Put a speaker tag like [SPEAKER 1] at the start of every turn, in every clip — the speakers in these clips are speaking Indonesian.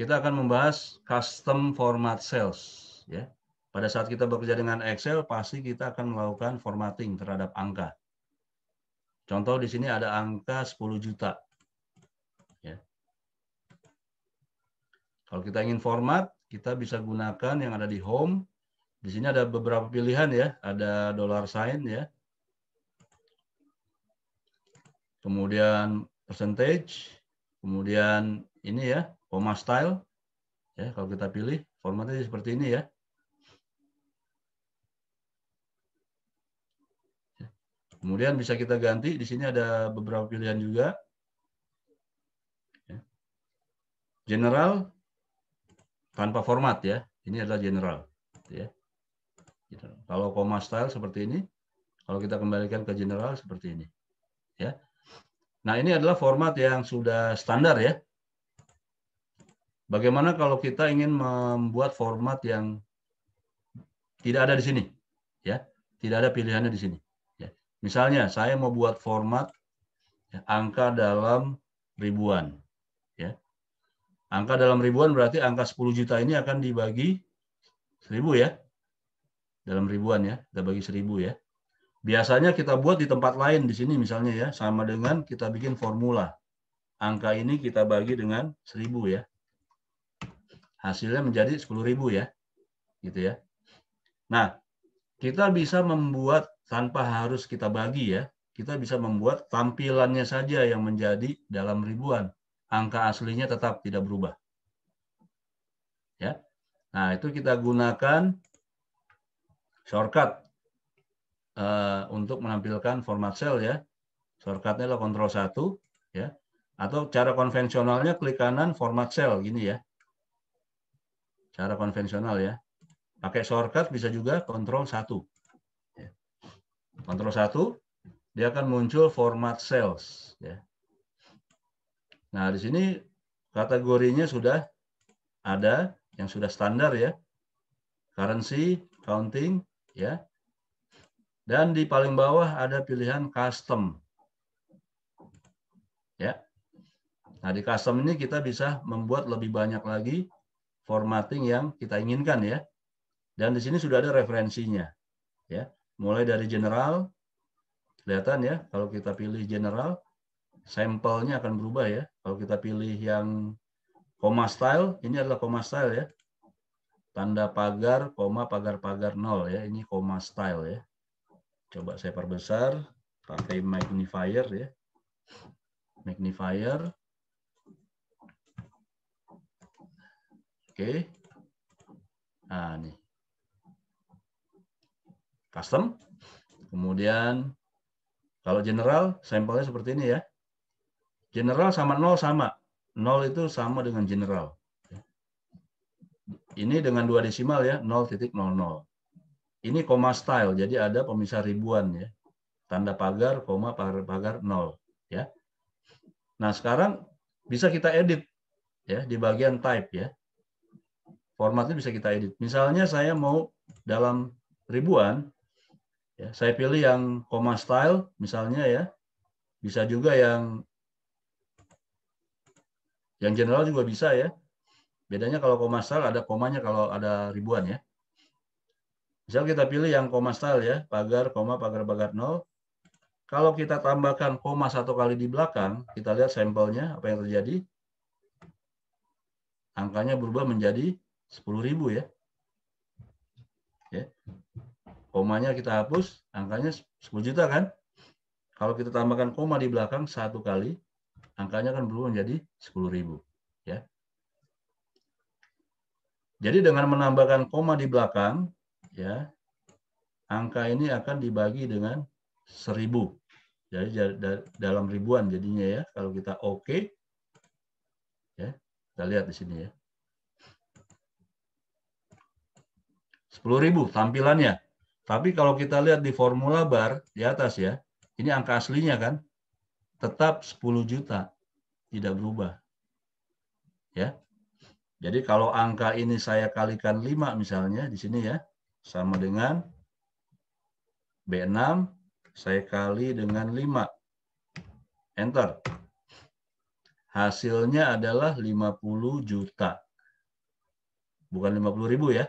[SPEAKER 1] kita akan membahas custom format sales ya. Pada saat kita bekerja dengan Excel pasti kita akan melakukan formatting terhadap angka. Contoh di sini ada angka 10 juta. Ya. Kalau kita ingin format, kita bisa gunakan yang ada di home. Di sini ada beberapa pilihan ya, ada dollar sign ya. Kemudian percentage, kemudian ini ya, koma style. Ya, kalau kita pilih formatnya seperti ini ya. ya. Kemudian bisa kita ganti. Di sini ada beberapa pilihan juga. Ya. General tanpa format ya. Ini adalah general. Gitu ya. Kalau koma style seperti ini. Kalau kita kembalikan ke general seperti ini. Ya. Nah ini adalah format yang sudah standar ya. Bagaimana kalau kita ingin membuat format yang tidak ada di sini, ya? Tidak ada pilihannya di sini. Ya. Misalnya saya mau buat format ya, angka dalam ribuan, ya. Angka dalam ribuan berarti angka 10 juta ini akan dibagi seribu, ya. Dalam ribuan ya, kita bagi seribu, ya. Biasanya kita buat di tempat lain di sini misalnya ya, sama dengan kita bikin formula. Angka ini kita bagi dengan seribu, ya hasilnya menjadi 10.000 ya. Gitu ya. Nah, kita bisa membuat tanpa harus kita bagi ya. Kita bisa membuat tampilannya saja yang menjadi dalam ribuan. Angka aslinya tetap tidak berubah. Ya. Nah, itu kita gunakan shortcut uh, untuk menampilkan format cell ya. Shortcutnya adalah Ctrl 1 ya. Atau cara konvensionalnya klik kanan format cell gini ya cara konvensional ya. Pakai shortcut bisa juga kontrol satu ya. Kontrol satu dia akan muncul format sales Ya. Nah, di sini kategorinya sudah ada yang sudah standar ya. Currency, counting, ya. Dan di paling bawah ada pilihan custom. Ya. Nah, di custom ini kita bisa membuat lebih banyak lagi formatting yang kita inginkan ya. Dan di sini sudah ada referensinya. Ya, mulai dari general kelihatan ya kalau kita pilih general sampelnya akan berubah ya. Kalau kita pilih yang koma style, ini adalah koma style ya. Tanda pagar, koma pagar-pagar nol ya. Ini koma style ya. Coba saya perbesar pakai magnifier ya. Magnifier Oke. Nah, nih. Custom. Kemudian kalau general sampelnya seperti ini ya. General sama nol sama. Nol itu sama dengan general. Ini dengan dua desimal ya, 0.00. Ini koma style, jadi ada pemisah ribuan ya. Tanda pagar, koma pagar nol ya. Nah, sekarang bisa kita edit ya di bagian type ya formatnya bisa kita edit. Misalnya saya mau dalam ribuan, ya, saya pilih yang comma style misalnya ya, bisa juga yang yang general juga bisa ya. Bedanya kalau comma style ada komanya kalau ada ribuan ya. Misal kita pilih yang comma style ya, pagar, koma, pagar, pagar nol. Kalau kita tambahkan koma satu kali di belakang, kita lihat sampelnya apa yang terjadi. Angkanya berubah menjadi sepuluh ribu ya. ya. Komanya kita hapus, angkanya 10 juta kan? Kalau kita tambahkan koma di belakang satu kali, angkanya kan berubah menjadi 10 ribu. Ya. Jadi dengan menambahkan koma di belakang, ya, angka ini akan dibagi dengan 1000. Jadi dalam ribuan jadinya ya. Kalau kita oke, okay, ya, kita lihat di sini ya. 10.000 tampilannya. Tapi kalau kita lihat di formula bar di atas ya, ini angka aslinya kan, tetap 10 juta, tidak berubah. Ya. Jadi kalau angka ini saya kalikan 5 misalnya di sini ya, sama dengan B6 saya kali dengan 5. Enter. Hasilnya adalah 50 juta. Bukan 50.000 ya,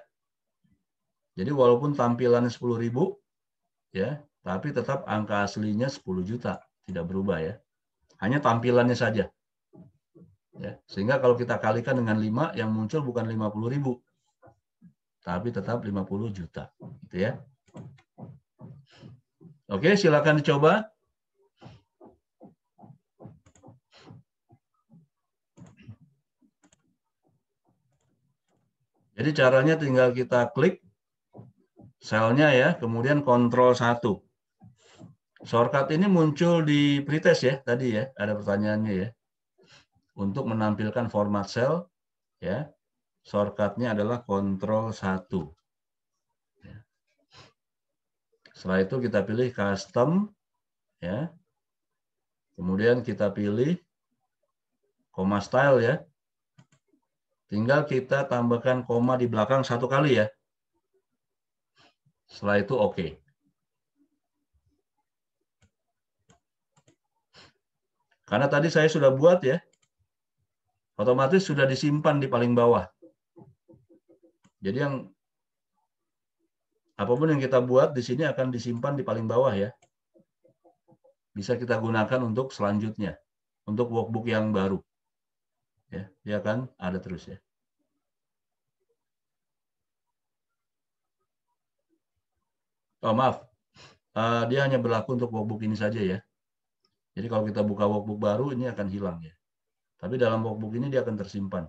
[SPEAKER 1] jadi walaupun tampilan 10 ribu, ya, tapi tetap angka aslinya 10 juta, tidak berubah ya. Hanya tampilannya saja. Ya, sehingga kalau kita kalikan dengan 5, yang muncul bukan 50 ribu, tapi tetap 50 juta. Gitu ya. Oke, silakan dicoba. Jadi caranya tinggal kita klik selnya ya, kemudian kontrol satu. Shortcut ini muncul di pretest ya tadi ya, ada pertanyaannya ya. Untuk menampilkan format sel ya, shortcutnya adalah kontrol satu. Ya. Setelah itu kita pilih custom ya. Kemudian kita pilih koma style ya. Tinggal kita tambahkan koma di belakang satu kali ya. Setelah itu oke. Okay. Karena tadi saya sudah buat ya, otomatis sudah disimpan di paling bawah. Jadi yang apapun yang kita buat di sini akan disimpan di paling bawah ya. Bisa kita gunakan untuk selanjutnya, untuk workbook yang baru. Ya, dia ya akan ada terus ya. oh maaf, uh, dia hanya berlaku untuk workbook ini saja ya. Jadi kalau kita buka workbook baru ini akan hilang ya. Tapi dalam workbook ini dia akan tersimpan.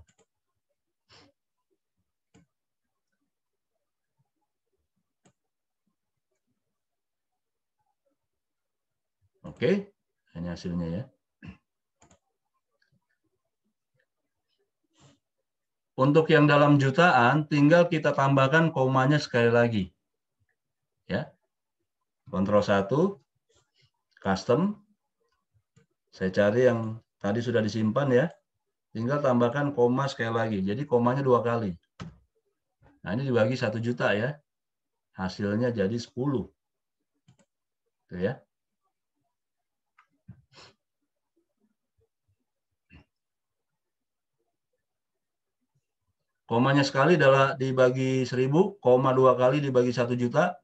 [SPEAKER 1] Oke, ini hasilnya ya. Untuk yang dalam jutaan, tinggal kita tambahkan komanya sekali lagi ya. Kontrol satu custom saya cari yang tadi sudah disimpan ya. Tinggal tambahkan koma sekali lagi. Jadi komanya dua kali. Nah, ini dibagi satu juta ya. Hasilnya jadi sepuluh, Tuh ya. Komanya sekali adalah dibagi seribu, koma dua kali dibagi satu juta,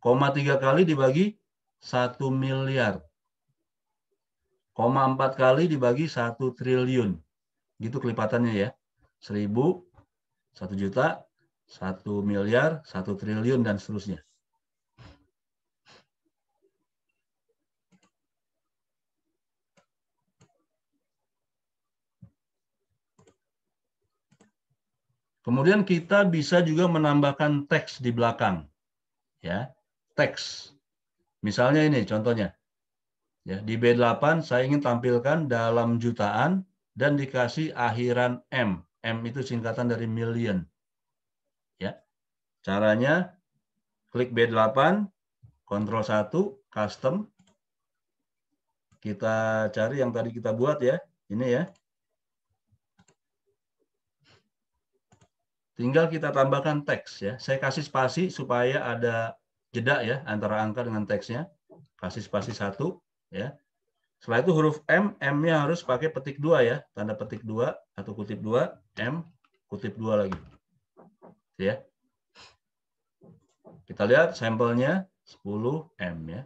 [SPEAKER 1] Koma tiga kali dibagi satu miliar. Koma empat kali dibagi satu triliun. Gitu kelipatannya ya. Seribu, satu juta, satu miliar, satu triliun, dan seterusnya. Kemudian kita bisa juga menambahkan teks di belakang. Ya teks. Misalnya ini contohnya. Ya, di B8 saya ingin tampilkan dalam jutaan dan dikasih akhiran M. M itu singkatan dari million. Ya. Caranya klik B8, kontrol 1, custom. Kita cari yang tadi kita buat ya. Ini ya. Tinggal kita tambahkan teks ya. Saya kasih spasi supaya ada jeda ya antara angka dengan teksnya. Kasih spasi satu ya. Setelah itu huruf M, M-nya harus pakai petik dua ya, tanda petik dua atau kutip dua, M kutip dua lagi. Ya. Kita lihat sampelnya 10M ya.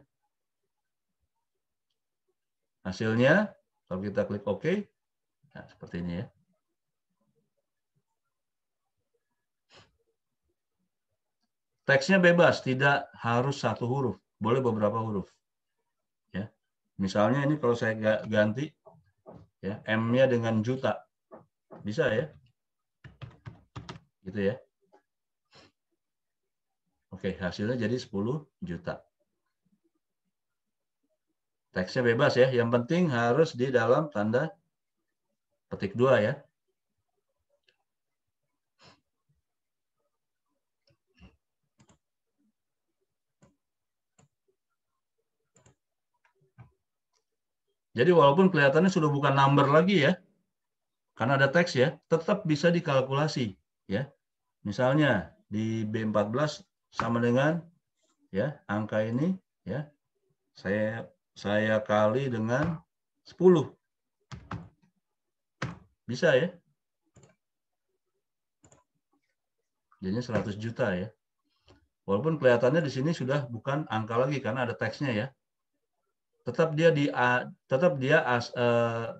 [SPEAKER 1] Hasilnya kalau kita klik OK, nah seperti ini ya. Teksnya bebas, tidak harus satu huruf, boleh beberapa huruf. Ya. Misalnya ini kalau saya ganti ya, M-nya dengan juta. Bisa ya? Gitu ya. Oke, hasilnya jadi 10 juta. Teksnya bebas ya, yang penting harus di dalam tanda petik dua ya. Jadi walaupun kelihatannya sudah bukan number lagi ya, karena ada teks ya, tetap bisa dikalkulasi ya. Misalnya di B14 sama dengan ya angka ini ya saya saya kali dengan 10. Bisa ya? Jadinya 100 juta ya. Walaupun kelihatannya di sini sudah bukan angka lagi karena ada teksnya ya tetap dia di tetap dia as, uh,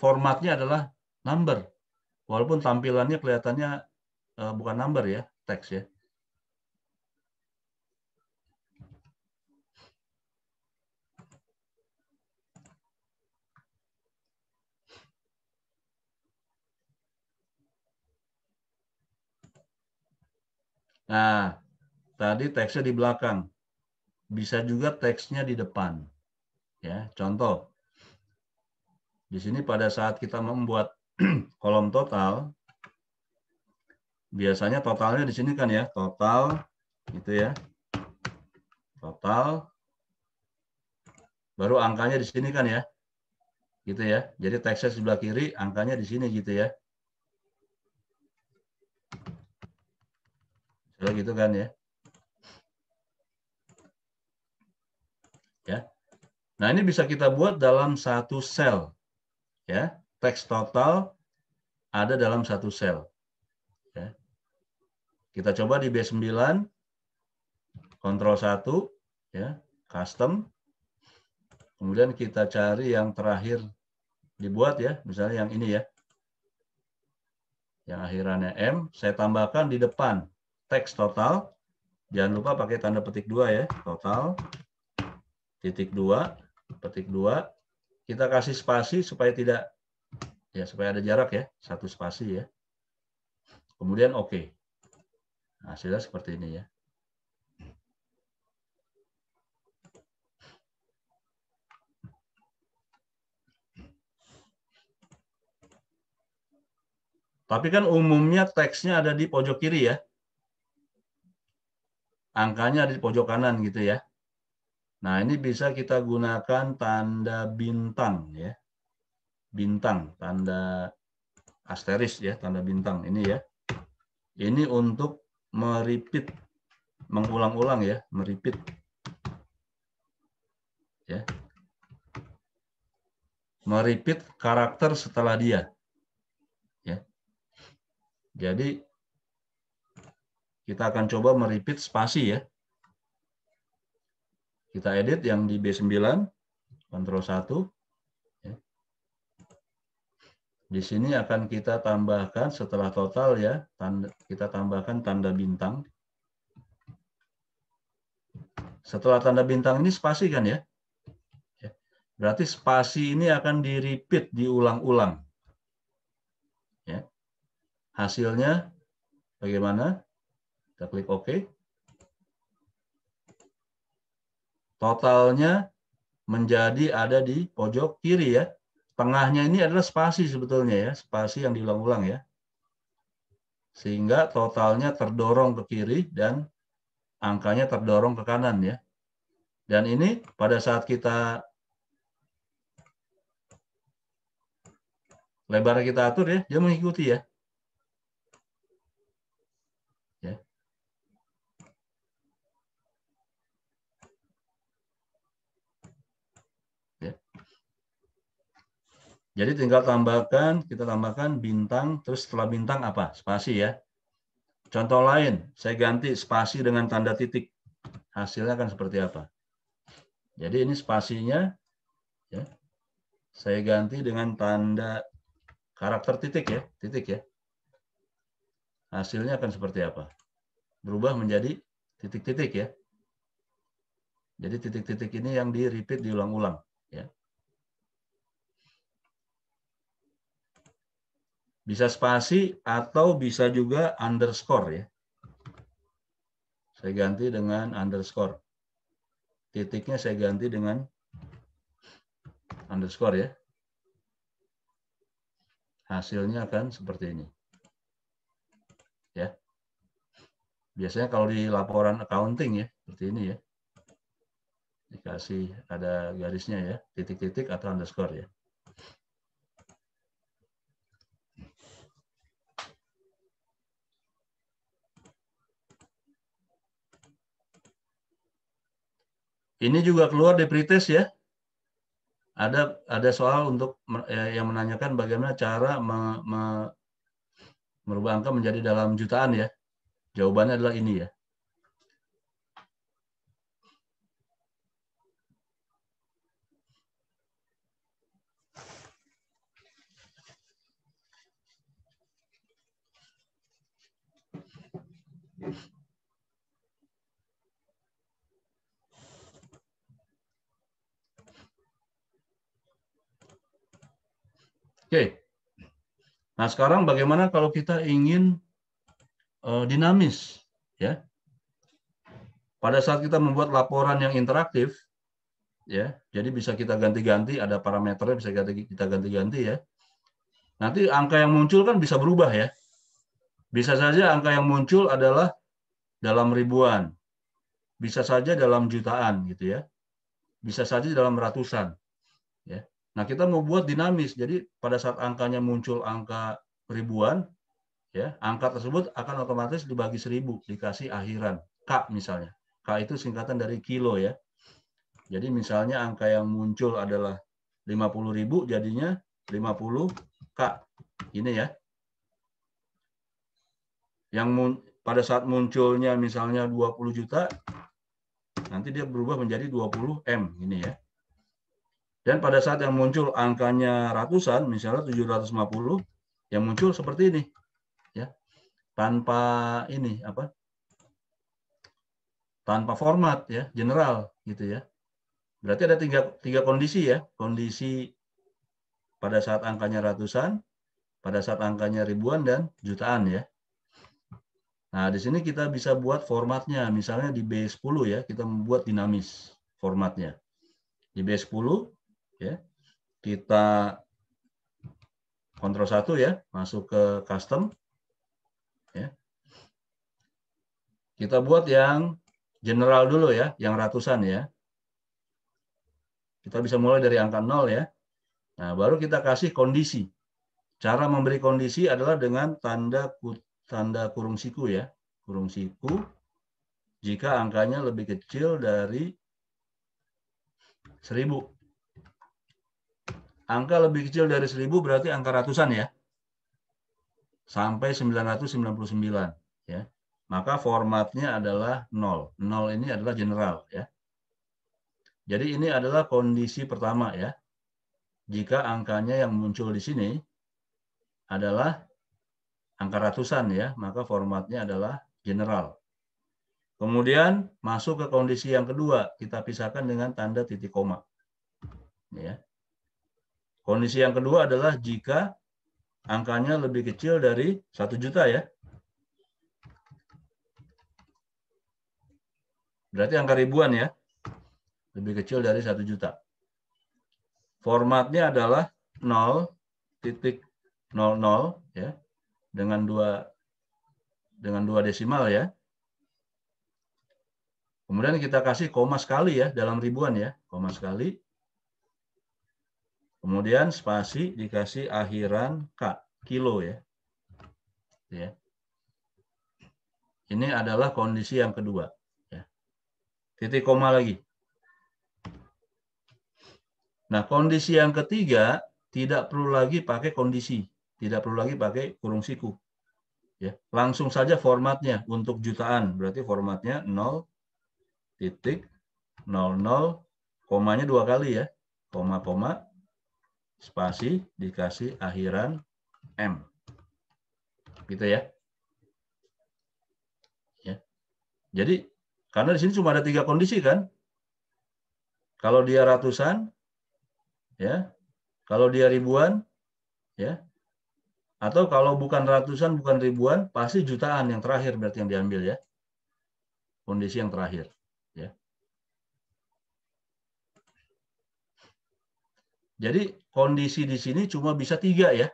[SPEAKER 1] formatnya adalah number walaupun tampilannya kelihatannya uh, bukan number ya teks ya Nah, tadi teksnya di belakang bisa juga teksnya di depan. Ya, contoh. Di sini pada saat kita membuat kolom total, biasanya totalnya di sini kan ya, total gitu ya. Total baru angkanya di sini kan ya. Gitu ya. Jadi teksnya sebelah kiri, angkanya di sini gitu ya. Misalnya gitu kan ya. ya. Nah, ini bisa kita buat dalam satu sel. Ya, teks total ada dalam satu sel. Ya. Kita coba di B9 kontrol 1 ya, custom. Kemudian kita cari yang terakhir dibuat ya, misalnya yang ini ya. Yang akhirannya M, saya tambahkan di depan teks total. Jangan lupa pakai tanda petik dua ya, total titik dua, petik dua, kita kasih spasi supaya tidak ya supaya ada jarak ya, satu spasi ya. Kemudian oke. Okay. Nah, hasilnya seperti ini ya. Tapi kan umumnya teksnya ada di pojok kiri ya. Angkanya ada di pojok kanan gitu ya. Nah, ini bisa kita gunakan tanda bintang ya. Bintang, tanda asteris ya, tanda bintang ini ya. Ini untuk meripit mengulang-ulang ya, meripit. Ya. Meripit karakter setelah dia. Ya. Jadi kita akan coba meripit spasi ya. Kita edit yang di B9, Ctrl 1. Ya. Di sini akan kita tambahkan setelah total ya, tanda, kita tambahkan tanda bintang. Setelah tanda bintang ini spasi kan ya? ya. Berarti spasi ini akan di-repeat, diulang-ulang. Ya. Hasilnya bagaimana? Kita klik OK. Totalnya menjadi ada di pojok kiri ya. Tengahnya ini adalah spasi sebetulnya ya, spasi yang diulang-ulang ya. Sehingga totalnya terdorong ke kiri dan angkanya terdorong ke kanan ya. Dan ini pada saat kita lebar kita atur ya, dia mengikuti ya. Jadi tinggal tambahkan, kita tambahkan bintang, terus setelah bintang apa? Spasi ya. Contoh lain, saya ganti spasi dengan tanda titik. Hasilnya akan seperti apa? Jadi ini spasinya, ya, saya ganti dengan tanda karakter titik ya, titik ya. Hasilnya akan seperti apa? Berubah menjadi titik-titik ya. Jadi titik-titik ini yang di repeat diulang-ulang. Bisa spasi atau bisa juga underscore ya. Saya ganti dengan underscore. Titiknya saya ganti dengan underscore ya. Hasilnya akan seperti ini. Ya. Biasanya kalau di laporan accounting ya, seperti ini ya. Dikasih ada garisnya ya, titik-titik atau underscore ya. Ini juga keluar di pretest ya. Ada ada soal untuk ya, yang menanyakan bagaimana cara me, me, merubah angka menjadi dalam jutaan ya. Jawabannya adalah ini ya. Thank Oke. Nah, sekarang bagaimana kalau kita ingin uh, dinamis, ya? Pada saat kita membuat laporan yang interaktif, ya, jadi bisa kita ganti-ganti, ada parameternya bisa kita ganti-ganti ya. Nanti angka yang muncul kan bisa berubah ya. Bisa saja angka yang muncul adalah dalam ribuan, bisa saja dalam jutaan gitu ya, bisa saja dalam ratusan. Nah, kita mau buat dinamis. Jadi pada saat angkanya muncul angka ribuan, ya, angka tersebut akan otomatis dibagi seribu, dikasih akhiran. K misalnya. K itu singkatan dari kilo ya. Jadi misalnya angka yang muncul adalah 50 ribu, jadinya 50 K. Ini ya. Yang mun pada saat munculnya misalnya 20 juta, nanti dia berubah menjadi 20 M. Ini ya. Dan pada saat yang muncul angkanya ratusan, misalnya 750, yang muncul seperti ini. Ya. Tanpa ini apa? Tanpa format ya, general gitu ya. Berarti ada tiga, tiga kondisi ya. Kondisi pada saat angkanya ratusan, pada saat angkanya ribuan dan jutaan ya. Nah, di sini kita bisa buat formatnya. Misalnya di B10 ya, kita membuat dinamis formatnya. Di B10 ya kita kontrol satu ya masuk ke custom ya kita buat yang general dulu ya yang ratusan ya kita bisa mulai dari angka nol ya nah baru kita kasih kondisi cara memberi kondisi adalah dengan tanda tanda kurung siku ya kurung siku jika angkanya lebih kecil dari 1000 angka lebih kecil dari 1000 berarti angka ratusan ya. Sampai 999 ya. Maka formatnya adalah 0. 0 ini adalah general ya. Jadi ini adalah kondisi pertama ya. Jika angkanya yang muncul di sini adalah angka ratusan ya, maka formatnya adalah general. Kemudian masuk ke kondisi yang kedua, kita pisahkan dengan tanda titik koma. Ya. Kondisi yang kedua adalah jika angkanya lebih kecil dari satu juta ya. Berarti angka ribuan ya. Lebih kecil dari satu juta. Formatnya adalah 0.00 ya dengan dua dengan dua desimal ya. Kemudian kita kasih koma sekali ya dalam ribuan ya, koma sekali. Kemudian spasi dikasih akhiran K, kilo ya. ya. Ini adalah kondisi yang kedua. Ya. Titik koma lagi. Nah, kondisi yang ketiga tidak perlu lagi pakai kondisi, tidak perlu lagi pakai kurung siku. Ya, langsung saja formatnya untuk jutaan, berarti formatnya 0 titik 00 komanya dua kali ya, koma koma spasi dikasih akhiran M. Gitu ya. ya. Jadi karena di sini cuma ada tiga kondisi kan. Kalau dia ratusan, ya. Kalau dia ribuan, ya. Atau kalau bukan ratusan, bukan ribuan, pasti jutaan yang terakhir berarti yang diambil ya. Kondisi yang terakhir. Ya. Jadi kondisi di sini cuma bisa tiga ya.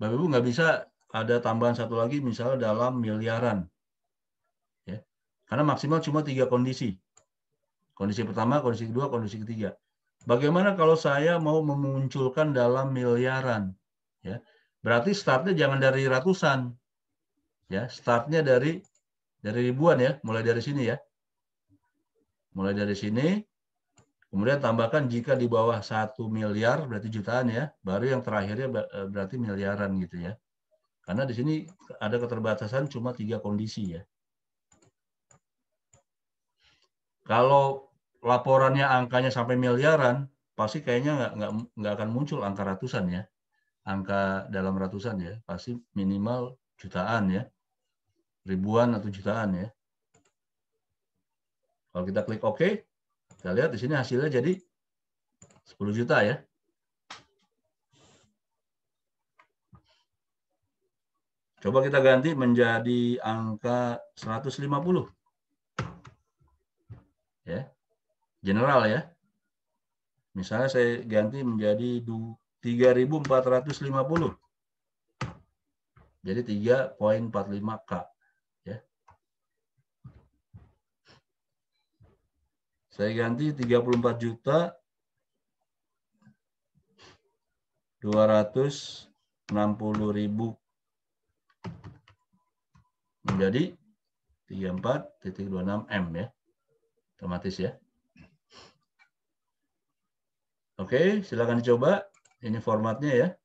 [SPEAKER 1] Bapak Ibu nggak bisa ada tambahan satu lagi misalnya dalam miliaran. Ya. Karena maksimal cuma tiga kondisi. Kondisi pertama, kondisi kedua, kondisi ketiga. Bagaimana kalau saya mau memunculkan dalam miliaran? Ya. Berarti startnya jangan dari ratusan. Ya, startnya dari dari ribuan ya, mulai dari sini ya. Mulai dari sini, Kemudian tambahkan jika di bawah satu miliar berarti jutaan ya, baru yang terakhirnya eh, berarti miliaran gitu ya. Karena di sini ada keterbatasan cuma tiga kondisi ya. Kalau laporannya angkanya sampai miliaran, pasti kayaknya nggak nggak nggak akan muncul angka ratusan ya, angka dalam ratusan ya, pasti minimal jutaan ya, ribuan atau jutaan ya. Kalau kita klik OK, kita lihat di sini hasilnya jadi 10 juta ya. Coba kita ganti menjadi angka 150. Ya. General ya. Misalnya saya ganti menjadi 3450. Jadi 3.45K. Saya ganti 34 juta 260.000 menjadi 34.26 M ya. Otomatis ya. Oke, silakan dicoba. Ini formatnya ya.